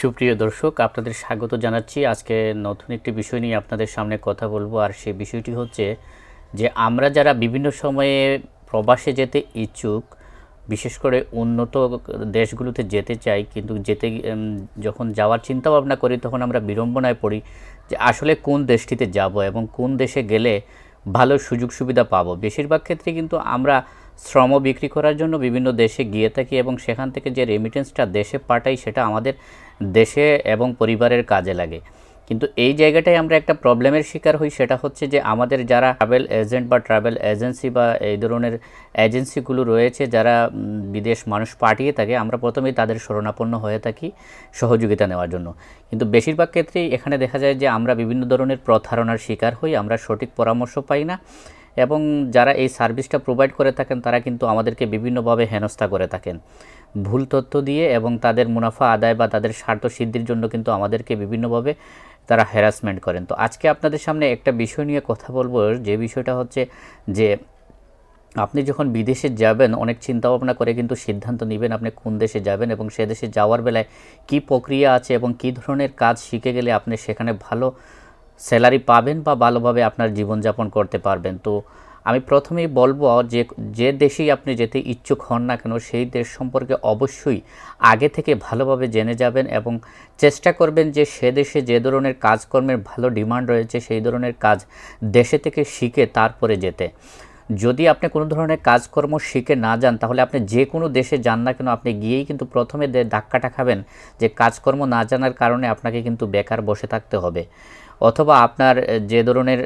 সুপ্রিয় দর্শক আপনাদের স্বাগত জানাচ্ছি আজকে নতুন একটি বিষয় নিয়ে আপনাদের সামনে কথা বলবো আর সেই বিষয়টি হচ্ছে যে আমরা যারা বিভিন্ন সময়ে প্রবাসে যেতে ইচ্ছুক বিশেষ করে উন্নত দেশগুলোতে যেতে চাই কিন্তু যেতে যখন যাওয়ার চিন্তা ভাবনা করি তখন আমরা বিড়ম্বনায় পড়ি যে আসলে কোন দেশটিতে যাব এবং কোন দেশে গেলে ভালো সুযোগ সুবিধা পাবো বেশিরভাগ ক্ষেত্রে কিন্তু আমরা শ্রম বিক্রি করার জন্য বিভিন্ন দেশে গিয়ে থাকি এবং সেখান থেকে যে রেমিটেন্সটা দেশে পাঠাই সেটা আমাদের দেশে এবং পরিবারের কাজে লাগে কিন্তু এই জায়গাটায় আমরা একটা প্রবলেমের শিকার হই সেটা হচ্ছে যে আমাদের যারা ট্রাভেল এজেন্ট বা ট্রাভেল এজেন্সি বা এই ধরনের এজেন্সিগুলো রয়েছে যারা বিদেশ মানুষ পাঠিয়ে থাকে আমরা প্রথমেই তাদের শরণাপন্ন হয়ে থাকি সহযোগিতা নেওয়ার জন্য কিন্তু বেশিরভাগ ক্ষেত্রেই এখানে দেখা যায় যে আমরা বিভিন্ন ধরনের প্রতারণার শিকার হই আমরা সঠিক পরামর্শ পাই না এবং যারা এই সার্ভিসটা প্রোভাইড করে থাকেন তারা কিন্তু আমাদেরকে বিভিন্নভাবে হেনস্থা করে থাকেন ভুল তথ্য দিয়ে এবং তাদের মুনাফা আদায় বা তাদের স্বার্থ সিদ্ধির জন্য কিন্তু আমাদেরকে বিভিন্নভাবে তারা হ্যারাসমেন্ট করেন তো আজকে আপনাদের সামনে একটা বিষয় নিয়ে কথা বলবো যে বিষয়টা হচ্ছে যে আপনি যখন বিদেশে যাবেন অনেক চিন্তা ভাবনা করে কিন্তু সিদ্ধান্ত নেবেন আপনি কোন দেশে যাবেন এবং সে দেশে যাওয়ার বেলায় কি প্রক্রিয়া আছে এবং কি ধরনের কাজ শিখে গেলে আপনি সেখানে ভালো স্যালারি পাবেন বা ভালোভাবে আপনার জীবনযাপন করতে পারবেন তো আমি প্রথমেই বলবো যে যে দেশেই আপনি যেতে ইচ্ছুক হন না কেন সেই দেশ সম্পর্কে অবশ্যই আগে থেকে ভালোভাবে জেনে যাবেন এবং চেষ্টা করবেন যে সে দেশে যে ধরনের কাজকর্মের ভালো ডিমান্ড রয়েছে সেই ধরনের কাজ দেশে থেকে শিখে তারপরে যেতে যদি আপনি কোনো ধরনের কাজকর্ম শিখে না যান তাহলে আপনি যে কোনো দেশে যান না কেন আপনি গিয়েই কিন্তু প্রথমে ধাক্কাটা খাবেন যে কাজকর্ম না জানার কারণে আপনাকে কিন্তু বেকার বসে থাকতে হবে অথবা আপনার যে ধরনের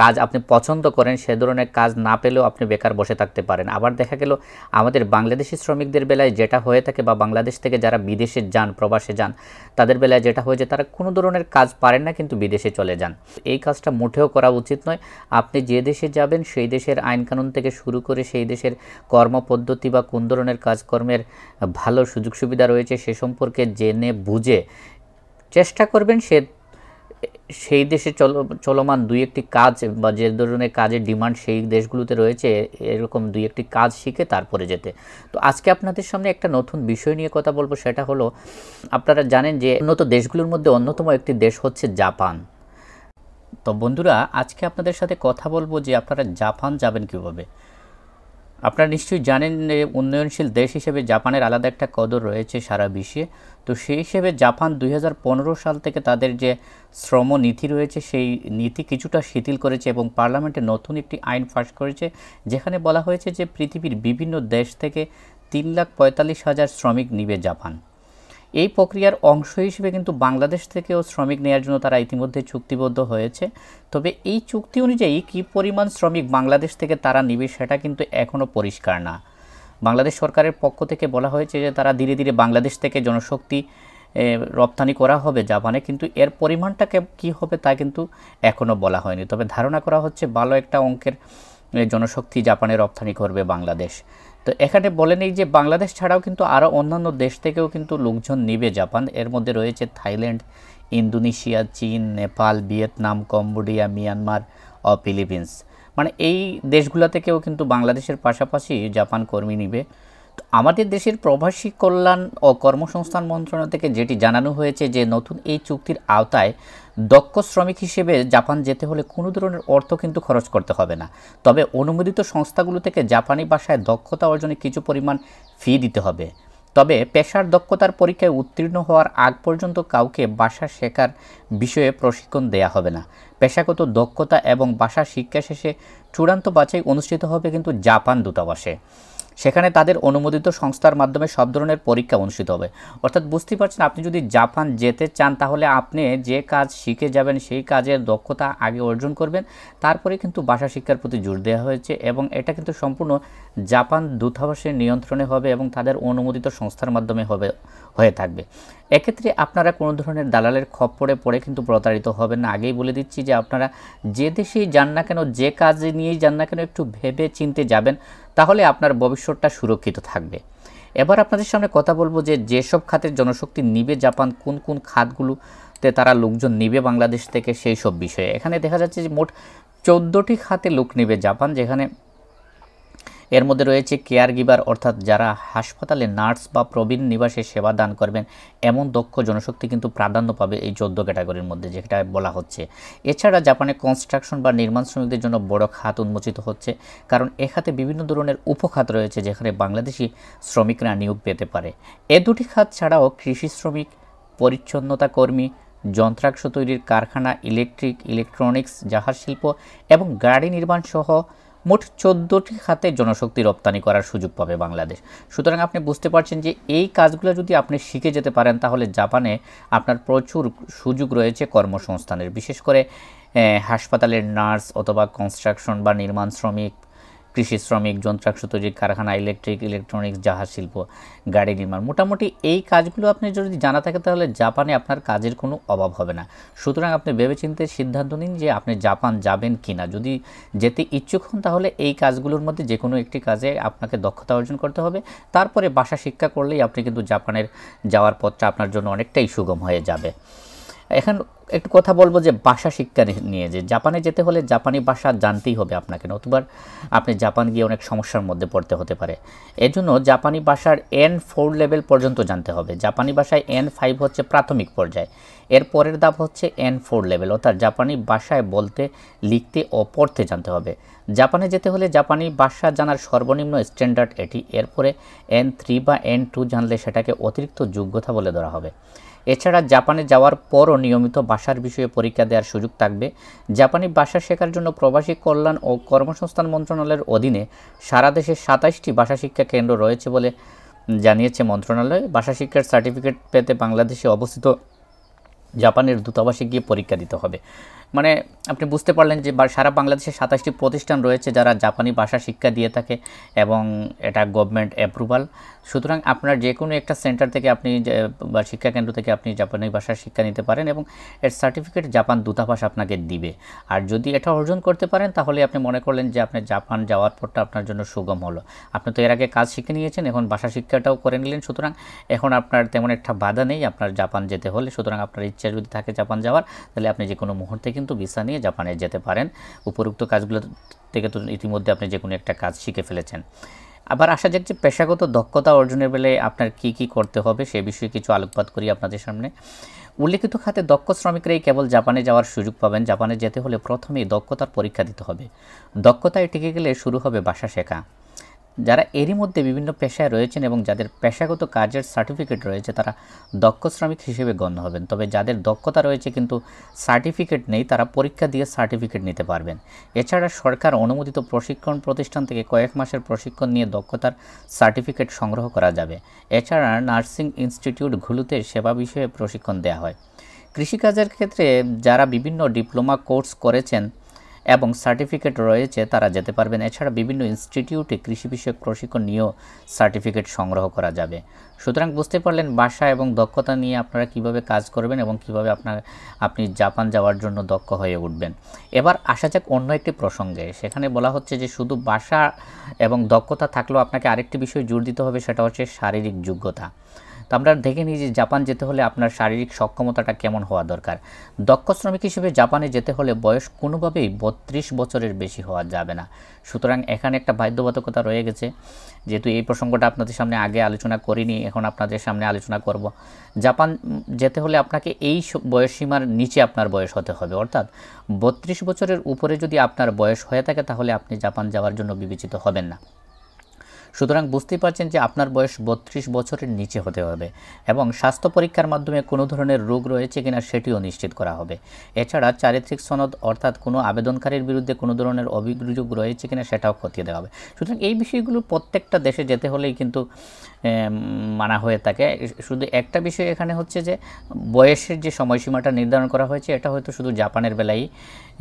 কাজ আপনি পছন্দ করেন সে ধরনের কাজ না পেলেও আপনি বেকার বসে থাকতে পারেন আবার দেখা গেল আমাদের বাংলাদেশি শ্রমিকদের বেলায় যেটা হয়ে থাকে বা বাংলাদেশ থেকে যারা বিদেশে যান প্রবাসে যান তাদের বেলায় যেটা হয়েছে তারা কোনো ধরনের কাজ পারেন না কিন্তু বিদেশে চলে যান এই কাজটা মুঠেও করা উচিত নয় আপনি যে দেশে যাবেন সেই দেশের আইনকানুন থেকে শুরু করে সেই দেশের কর্মপদ্ধতি বা কোন ধরনের কাজকর্মের ভালো সুযোগ সুবিধা রয়েছে সে সম্পর্কে জেনে বুঝে চেষ্টা করবেন সে সেই দেশে চল চলমান দুই একটি কাজ বা যে ধরনের কাজের ডিমান্ড সেই দেশগুলোতে রয়েছে এরকম দুই একটি কাজ শিখে তারপরে যেতে তো আজকে আপনাদের সামনে একটা নতুন বিষয় নিয়ে কথা বলবো সেটা হলো আপনারা জানেন যে উন্নত দেশগুলোর মধ্যে অন্যতম একটি দেশ হচ্ছে জাপান তো বন্ধুরা আজকে আপনাদের সাথে কথা বলবো যে আপনারা জাপান যাবেন কীভাবে আপনারা নিশ্চয়ই জানেন উন্নয়নশীল দেশ হিসেবে জাপানের আলাদা একটা কদর রয়েছে সারা বিশ্বে তো সেই হিসেবে জাপান দুই সাল থেকে তাদের যে শ্রম নীতি রয়েছে সেই নীতি কিছুটা শিথিল করেছে এবং পার্লামেন্টে নতুন একটি আইন ফাঁস করেছে যেখানে বলা হয়েছে যে পৃথিবীর বিভিন্ন দেশ থেকে তিন লাখ পঁয়তাল্লিশ হাজার শ্রমিক নিবে জাপান এই প্রক্রিয়ার অংশ হিসেবে কিন্তু বাংলাদেশ থেকেও শ্রমিক নেয়ার জন্য তারা ইতিমধ্যে চুক্তিবদ্ধ হয়েছে তবে এই চুক্তি অনুযায়ী কি পরিমাণ শ্রমিক বাংলাদেশ থেকে তারা নিবে সেটা কিন্তু এখনও পরিষ্কার না বাংলাদেশ সরকারের পক্ষ থেকে বলা হয়েছে যে তারা ধীরে ধীরে বাংলাদেশ থেকে জনশক্তি রপ্তানি করা হবে জাপানে কিন্তু এর পরিমাণটা কি হবে তা কিন্তু এখনও বলা হয়নি তবে ধারণা করা হচ্ছে ভালো একটা অঙ্কের জনশক্তি জাপানে রপ্তানি করবে বাংলাদেশ তো এখানে বলেন এই যে বাংলাদেশ ছাড়াও কিন্তু আরও অন্যান্য দেশ থেকেও কিন্তু লোকজন নিবে জাপান এর মধ্যে রয়েছে থাইল্যান্ড ইন্দোনেশিয়া চীন নেপাল ভিয়েতনাম কম্বোডিয়া মিয়ানমার ও ফিলিপিন্স মানে এই দেশগুলো থেকেও কিন্তু বাংলাদেশের পাশাপাশি জাপান কর্মী নিবে আমাদের দেশের প্রবাসী কল্যাণ ও কর্মসংস্থান মন্ত্রণালয় থেকে যেটি জানানো হয়েছে যে নতুন এই চুক্তির আওতায় দক্ষ শ্রমিক হিসেবে জাপান যেতে হলে কোনো ধরনের অর্থ কিন্তু খরচ করতে হবে না তবে অনুমোদিত সংস্থাগুলো থেকে জাপানি ভাষায় দক্ষতা অর্জনে কিছু পরিমাণ ফি দিতে হবে তবে পেশার দক্ষতার পরীক্ষায় উত্তীর্ণ হওয়ার আগ পর্যন্ত কাউকে বাসা শেখার বিষয়ে প্রশিক্ষণ দেয়া হবে না পেশাগত দক্ষতা এবং বাসা শিক্ষা শেষে চূড়ান্ত বাছাই অনুষ্ঠিত হবে কিন্তু জাপান দূতাবাসে সেখানে তাদের অনুমোদিত সংস্থার মাধ্যমে সব ধরনের পরীক্ষা অনুষ্ঠিত হবে অর্থাৎ বুঝতে পারছেন আপনি যদি জাপান যেতে চান তাহলে আপনি যে কাজ শিখে যাবেন সেই কাজের দক্ষতা আগে অর্জন করবেন তারপরে কিন্তু ভাষা শিক্ষার প্রতি জোর দেওয়া হয়েছে এবং এটা কিন্তু সম্পূর্ণ জাপান দূতাবাসের নিয়ন্ত্রণে হবে এবং তাদের অনুমোদিত সংস্থার মাধ্যমে হবে হয়ে থাকবে এক্ষেত্রে আপনারা কোনো ধরনের দালালের খপ্পরে পড়ে কিন্তু প্রতারিত হবেন না আগেই বলে দিচ্ছি যে আপনারা যে দেশেই যান না কেন যে কাজে নিয়েই যান না কেন একটু ভেবে চিনতে যাবেন তাহলে আপনার ভবিষ্যৎটা সুরক্ষিত থাকবে এবার আপনাদের সামনে কথা বলবো যে যেসব খাতের জনশক্তি নিবে জাপান কোন কোন খাতগুলোতে তারা লোকজন নিবে বাংলাদেশ থেকে সেই সব বিষয়ে এখানে দেখা যাচ্ছে যে মোট চোদ্দোটি খাতে লোক নিবে জাপান যেখানে এর মধ্যে রয়েছে কেয়ার গিভার অর্থাৎ যারা হাসপাতালে নার্স বা প্রবীণ নিবাসে সেবা দান করবেন এমন দক্ষ জনশক্তি কিন্তু প্রাধান্য পাবে এই চোদ্দ ক্যাটাগরির মধ্যে যেটা বলা হচ্ছে এছাড়া জাপানে কনস্ট্রাকশন বা নির্মাণ শ্রমিকদের জন্য বড় খাত উন্মোচিত হচ্ছে কারণ এ খাতে বিভিন্ন ধরনের উপখাত রয়েছে যেখানে বাংলাদেশি শ্রমিকরা নিয়োগ পেতে পারে এ দুটি খাত ছাড়াও কৃষি শ্রমিক পরিচ্ছন্নতা কর্মী যন্ত্রাংশ তৈরির কারখানা ইলেকট্রিক ইলেকট্রনিক্স জাহাজ শিল্প এবং গাড়ি নির্মাণ সহ মোট চোদ্দোটি খাতে জনশক্তি রপ্তানি করার সুযোগ পাবে বাংলাদেশ সুতরাং আপনি বুঝতে পারছেন যে এই কাজগুলো যদি আপনি শিখে যেতে পারেন তাহলে জাপানে আপনার প্রচুর সুযোগ রয়েছে কর্মসংস্থানের বিশেষ করে হাসপাতালের নার্স অথবা কনস্ট্রাকশন বা নির্মাণ শ্রমিক কৃষি শ্রমিক যন্ত্রাংশ তৈরি কারখানা ইলেকট্রিক ইলেকট্রনিক্স জাহাজ শিল্প গাড়ি নির্মাণ মোটামুটি এই কাজগুলো আপনি যদি জানা থাকে তাহলে জাপানে আপনার কাজের কোনো অভাব হবে না সুতরাং আপনি ভেবেচিন্তে সিদ্ধান্ত নিন যে আপনি জাপান যাবেন কি না যদি যেতে ইচ্ছুক হন তাহলে এই কাজগুলোর মধ্যে যে কোনো একটি কাজে আপনাকে দক্ষতা অর্জন করতে হবে তারপরে ভাষা শিক্ষা করলেই আপনি কিন্তু জাপানের যাওয়ার পথটা আপনার জন্য অনেকটাই সুগম হয়ে যাবে এখন একটু কথা বলবো যে ভাষা শিক্ষা নিয়ে যে জাপানে যেতে হলে জাপানি ভাষা জানতেই হবে আপনাকে নতুবা আপনি জাপান গিয়ে অনেক সমস্যার মধ্যে পড়তে হতে পারে এজন্য জাপানি ভাষার এন ফোর লেভেল পর্যন্ত জানতে হবে জাপানি ভাষায় এন ফাইভ হচ্ছে প্রাথমিক পর্যায় এর পরের ধাপ হচ্ছে এন ফোর লেভেল অর্থাৎ জাপানি ভাষায় বলতে লিখতে ও পড়তে জানতে হবে জাপানে যেতে হলে জাপানি ভাষা জানার সর্বনিম্ন স্ট্যান্ডার্ড এটি এরপরে এন থ্রি বা এন টু জানলে সেটাকে অতিরিক্ত যোগ্যতা বলে ধরা হবে এছাড়া জাপানে যাওয়ার পরও নিয়মিত ভাষার বিষয়ে পরীক্ষা দেওয়ার সুযোগ থাকবে জাপানি ভাষা শেখার জন্য প্রবাসী কল্যাণ ও কর্মসংস্থান মন্ত্রণালয়ের অধীনে সারা দেশে সাতাশটি ভাষা শিক্ষা কেন্দ্র রয়েছে বলে জানিয়েছে মন্ত্রণালয় ভাষা শিক্ষার সার্টিফিকেট পেতে বাংলাদেশে অবস্থিত জাপানের দূতাবাসে গিয়ে পরীক্ষা দিতে হবে মানে আপনি বুঝতে পারলেন যে সারা বাংলাদেশে সাতাশটি প্রতিষ্ঠান রয়েছে যারা জাপানি ভাষা শিক্ষা দিয়ে থাকে এবং এটা গভর্নমেন্ট অ্যাপ্রুভাল সুতরাং আপনার যে কোনো একটা সেন্টার থেকে আপনি বা শিক্ষাকেন্দ্র থেকে আপনি জাপানি ভাষার শিক্ষা নিতে পারেন এবং এর সার্টিফিকেট জাপান দূতাবাস আপনাকে দিবে আর যদি এটা অর্জন করতে পারেন তাহলে আপনি মনে করলেন যে আপনি জাপান যাওয়ার পরটা আপনার জন্য সুগম হলো আপনি তো এর আগে কাজ শিখে নিয়েছেন এখন ভাষা শিক্ষাটাও করে নিলেন সুতরাং এখন আপনার তেমন একটা বাধা নেই আপনার জাপান যেতে হলে সুতরাং আপনার ইচ্ছা যদি থাকে জাপান যাওয়ার তাহলে আপনি যে কোনো মুহূর্তে কিন্তু ভিসা নিয়ে জাপানে যেতে পারেন উপরোক্ত কাজগুলো থেকে তো ইতিমধ্যে আপনি যে কোনো একটা কাজ শিখে ফেলেছেন আবার আসা যাক যে পেশাগত দক্ষতা অর্জনের বেলে আপনার কি কি করতে হবে সে বিষয়ে কিছু আলোকপাত করি আপনাদের সামনে উল্লেখিত খাতে দক্ষ শ্রমিকরাই কেবল জাপানে যাওয়ার সুযোগ পাবেন জাপানে যেতে হলে প্রথমেই দক্ষতার পরীক্ষা দিতে হবে দক্ষতায় টিকে গেলে শুরু হবে বাসা শেখা যারা এরই মধ্যে বিভিন্ন পেশায় রয়েছেন এবং যাদের পেশাগত কাজের সার্টিফিকেট রয়েছে তারা দক্ষ শ্রমিক হিসেবে গণ্য হবেন তবে যাদের দক্ষতা রয়েছে কিন্তু সার্টিফিকেট নেই তারা পরীক্ষা দিয়ে সার্টিফিকেট নিতে পারবেন এছাড়া সরকার অনুমোদিত প্রশিক্ষণ প্রতিষ্ঠান থেকে কয়েক মাসের প্রশিক্ষণ নিয়ে দক্ষতার সার্টিফিকেট সংগ্রহ করা যাবে এছাড়া নার্সিং ইনস্টিটিউটগুলোতে সেবা বিষয়ে প্রশিক্ষণ দেওয়া হয় কৃষিকাজের ক্ষেত্রে যারা বিভিন্ন ডিপ্লোমা কোর্স করেছেন এবং সার্টিফিকেট রয়েছে তারা যেতে পারবেন এছাড়া বিভিন্ন ইনস্টিটিউটে কৃষি বিষয়ক প্রশিক্ষণ নিয়েও সার্টিফিকেট সংগ্রহ করা যাবে সুতরাং বুঝতে পারলেন বাসা এবং দক্ষতা নিয়ে আপনারা কিভাবে কাজ করবেন এবং কিভাবে আপনার আপনি জাপান যাওয়ার জন্য দক্ষ হয়ে উঠবেন এবার আসা যাক অন্য একটি প্রসঙ্গে সেখানে বলা হচ্ছে যে শুধু বাসা এবং দক্ষতা থাকলেও আপনাকে আরেকটি বিষয় জোর দিতে হবে সেটা হচ্ছে শারীরিক যোগ্যতা তো আমরা দেখে নিই যে জাপান যেতে হলে আপনার শারীরিক সক্ষমতাটা কেমন হওয়া দরকার দক্ষ শ্রমিক হিসেবে জাপানে যেতে হলে বয়স কোনোভাবেই বত্রিশ বছরের বেশি হওয়া যাবে না সুতরাং এখানে একটা বাধ্যবাধকতা রয়ে গেছে যেহেতু এই প্রসঙ্গটা আপনাদের সামনে আগে আলোচনা করিনি এখন আপনাদের সামনে আলোচনা করব জাপান যেতে হলে আপনাকে এই বয়সসীমার নিচে আপনার বয়স হতে হবে অর্থাৎ বত্রিশ বছরের উপরে যদি আপনার বয়স হয়ে থাকে তাহলে আপনি জাপান যাওয়ার জন্য বিবেচিত হবেন না সুতরাং বুঝতেই পারছেন যে আপনার বয়স বত্রিশ বছরের নিচে হতে হবে এবং স্বাস্থ্য পরীক্ষার মাধ্যমে কোনো ধরনের রোগ রয়েছে কিনা সেটিও নিশ্চিত করা হবে এছাড়া চারিত্রিক সনদ অর্থাৎ কোনো আবেদনকারীর বিরুদ্ধে কোনো ধরনের অভিযোগ রয়েছে কিনা সেটাও খতিয়ে দেওয়া হবে সুতরাং এই বিষয়গুলো প্রত্যেকটা দেশে যেতে হলেই কিন্তু মানা হয়ে থাকে শুধু একটা বিষয় এখানে হচ্ছে যে বয়সের যে সময়সীমাটা নির্ধারণ করা হয়েছে এটা হয়তো শুধু জাপানের বেলায়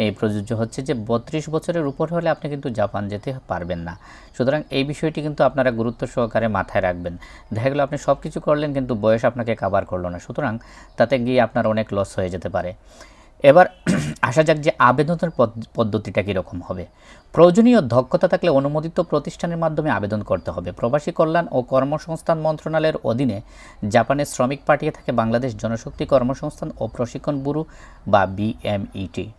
এই প্রযোজ্য হচ্ছে যে বত্রিশ বছরের উপর হলে আপনি কিন্তু জাপান যেতে পারবেন না সুতরাং এই বিষয়টি কিন্তু কিন্তু আপনারা গুরুত্ব সহকারে মাথায় রাখবেন দেখা গেলো আপনি সব কিছু করলেন কিন্তু বয়স আপনাকে কাবার করলো না সুতরাং তাতে গিয়ে আপনার অনেক লস হয়ে যেতে পারে এবার আসা যাক যে আবেদনের পদ্ধতিটা কীরকম হবে প্রয়োজনীয় দক্ষতা থাকলে অনুমোদিত প্রতিষ্ঠানের মাধ্যমে আবেদন করতে হবে প্রবাসী কল্যাণ ও কর্মসংস্থান মন্ত্রণালয়ের অধীনে জাপানের শ্রমিক পাঠিয়ে থাকে বাংলাদেশ জনশক্তি কর্মসংস্থান ও প্রশিক্ষণ ব্যুরো বা বিএমইটি e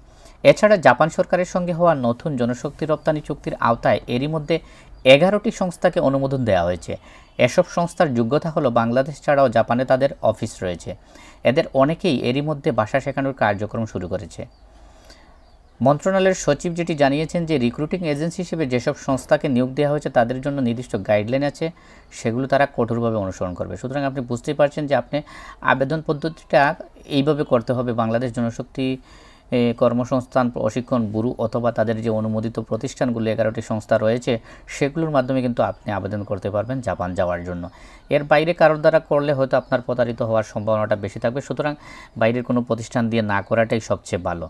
এছাড়া জাপান সরকারের সঙ্গে হওয়া নতুন জনশক্তি রপ্তানি চুক্তির আওতায় এরই মধ্যে এগারোটি সংস্থাকে অনুমোদন দেওয়া হয়েছে এসব সংস্থার যোগ্যতা হলো বাংলাদেশ ছাড়াও জাপানে তাদের অফিস রয়েছে এদের অনেকেই এরই মধ্যে ভাষা শেখানোর কার্যক্রম শুরু করেছে মন্ত্রণালয়ের সচিব যেটি জানিয়েছেন যে রিক্রুটিং এজেন্সি হিসেবে যেসব সংস্থাকে নিয়োগ দেওয়া হয়েছে তাদের জন্য নির্দিষ্ট গাইডলাইন আছে সেগুলো তারা কঠোরভাবে অনুসরণ করবে সুতরাং আপনি বুঝতেই পারছেন যে আপনি আবেদন পদ্ধতিটা এইভাবে করতে হবে বাংলাদেশ জনশক্তি কর্মসংস্থান প্রশিক্ষণ বুরু অথবা তাদের যে অনুমোদিত প্রতিষ্ঠানগুলো এগারোটি সংস্থা রয়েছে সেগুলোর মাধ্যমে কিন্তু আপনি আবেদন করতে পারবেন জাপান যাওয়ার জন্য এর বাইরে কারোর দ্বারা করলে হয়তো আপনার প্রতারিত হওয়ার সম্ভাবনাটা বেশি থাকবে সুতরাং বাইরের কোনো প্রতিষ্ঠান দিয়ে না করাটাই সবচেয়ে ভালো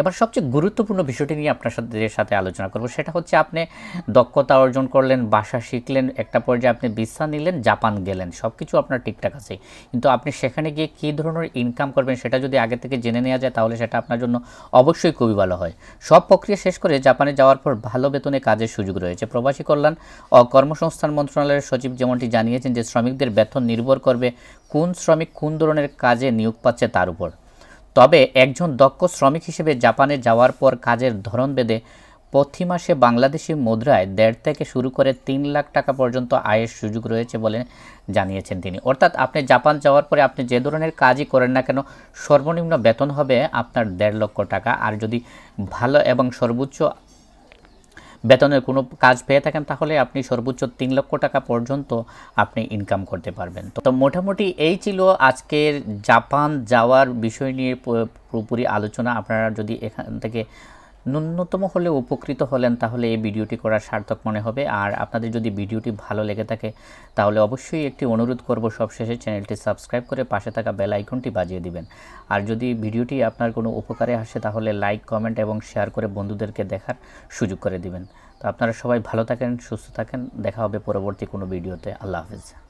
এবার সবচেয়ে গুরুত্বপূর্ণ বিষয়টি নিয়ে আপনার সাথে সাথে আলোচনা করব সেটা হচ্ছে আপনি দক্ষতা অর্জন করলেন ভাষা শিখলেন একটা পর্যায়ে আপনি বিশ্বাস নিলেন জাপান গেলেন সব কিছু আপনার ঠিকঠাক আছে কিন্তু আপনি সেখানে গিয়ে কী ধরনের ইনকাম করবেন সেটা যদি আগে থেকে জেনে নেওয়া যায় তাহলে সেটা আপনার জন্য অবশ্যই খুবই ভালো হয় সব প্রক্রিয়া শেষ করে জাপানে যাওয়ার পর ভালো বেতনে কাজের সুযোগ রয়েছে প্রবাসী কল্যাণ ও কর্মসংস্থান মন্ত্রণালয়ের সচিব যেমনটি জানিয়েছেন যে শ্রমিকদের বেতন নির্ভর করবে কোন শ্রমিক কোন ধরনের কাজে নিয়োগ পাচ্ছে তার উপর তবে একজন দক্ষ শ্রমিক হিসেবে জাপানে যাওয়ার পর কাজের ধরন বেঁধে প্রতি মাসে বাংলাদেশি মুদ্রায় দেড় থেকে শুরু করে তিন লাখ টাকা পর্যন্ত আয়ের সুযোগ রয়েছে বলে জানিয়েছেন তিনি অর্থাৎ আপনি জাপান যাওয়ার পরে আপনি যে ধরনের কাজই করেন না কেন সর্বনিম্ন বেতন হবে আপনার দেড় লক্ষ টাকা আর যদি ভালো এবং সর্বোচ্চ বেতনের কোনো কাজ পেয়ে থাকেন তাহলে আপনি সর্বোচ্চ তিন লক্ষ টাকা পর্যন্ত আপনি ইনকাম করতে পারবেন তো মোটামুটি এই ছিল আজকের জাপান যাওয়ার বিষয় নিয়ে পুরোপুরি আলোচনা আপনারা যদি এখান থেকে ন্যূনতম হলে উপকৃত হলেন তাহলে এই ভিডিওটি করা সার্থক মনে হবে আর আপনাদের যদি ভিডিওটি ভালো লেগে থাকে তাহলে অবশ্যই একটি অনুরোধ করব সবশেষে চ্যানেলটি সাবস্ক্রাইব করে পাশে থাকা বেল আইকনটি বাজিয়ে দিবেন আর যদি ভিডিওটি আপনার কোনো উপকারে আসে তাহলে লাইক কমেন্ট এবং শেয়ার করে বন্ধুদেরকে দেখার সুযোগ করে দিবেন তো আপনারা সবাই ভালো থাকেন সুস্থ থাকেন দেখা হবে পরবর্তী কোনো ভিডিওতে আল্লাহ হাফিজ